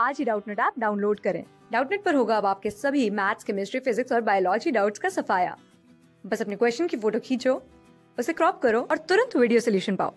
आज ही Doubtnut app download करें डाउटनेट पर होगा अब आपके सभी मैथ्स केमिस्ट्री फिजिक्स और बायोलॉजी डाउट्स का सफाया बस अपने क्वेश्चन की फोटो खींचो उसे क्रॉप करो और तुरंत वीडियो सोल्यूशन पाओ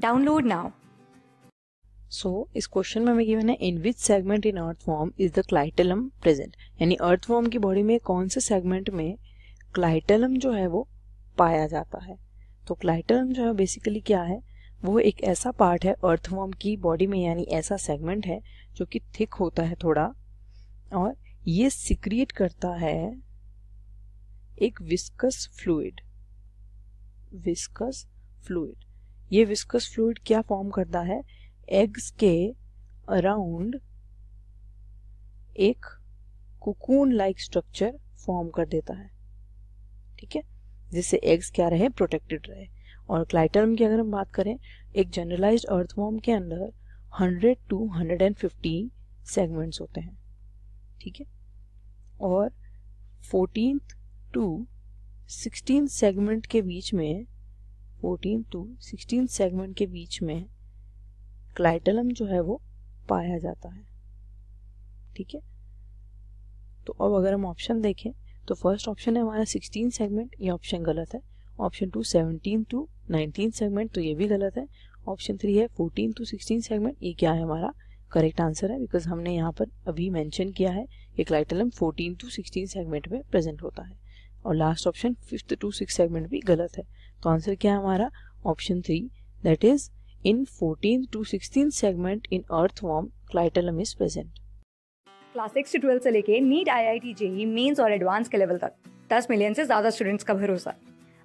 डाउनलोड नाउ सो so, इस क्वेश्चन में हमें गिवन है in which segment in earthworm is the clitellum present यानी अर्थ फॉर्म की बॉडी में कौन से सेगमेंट में क्लाइटलम जो है वो पाया जाता है तो क्लाइटलम जो है बेसिकली क्या है वो एक ऐसा पार्ट है अर्थवॉर्म की बॉडी में यानी ऐसा सेगमेंट है जो कि थिक होता है थोड़ा और ये सिक्रिएट करता है एक विस्कस फ्लूड विस्कस फ्लूड ये विस्कस फ्लूड क्या फॉर्म करता है एग्स के अराउंड एक कुकून लाइक स्ट्रक्चर फॉर्म कर देता है ठीक है जिससे एग्स क्या रहे प्रोटेक्टेड रहे और क्लाइटर्म की अगर हम बात करें एक जनरलाइज अर्थवॉर्म के अंदर 100 टू 150 सेगमेंट्स होते हैं ठीक है और फोर्टीन टू सिक्सटीन सेगमेंट के बीच में फोर्टीन टू सिक्सटीन सेगमेंट के बीच में क्लाइटलम जो है वो पाया जाता है ठीक है तो अब अगर हम ऑप्शन देखें तो फर्स्ट ऑप्शन है हमारा सिक्सटीन सेगमेंट ये ऑप्शन गलत है option two seventeen to nineteen segment तो ये भी गलत है ऑप्शन थ्री है फोर्टीन टू सिक्सटीन सेगमेंट ये क्या है हमारा करेक्ट आंसर है बिकॉज हमने यहाँ पर अभी मैंशन किया है कि clitellum fourteen to sixteen segment में प्रेजेंट होता है और last option fifth to six segment भी गलत है तो आंसर क्या है हमारा option three that is in fourteen to sixteen segment in earthworm clitellum is present class six से ट्वेल्थ से लेके NEET I I T JEE mains और एडवांस के लेवल तक दस मिलियन से ज्यादा स्टूडेंट्स का भरोसा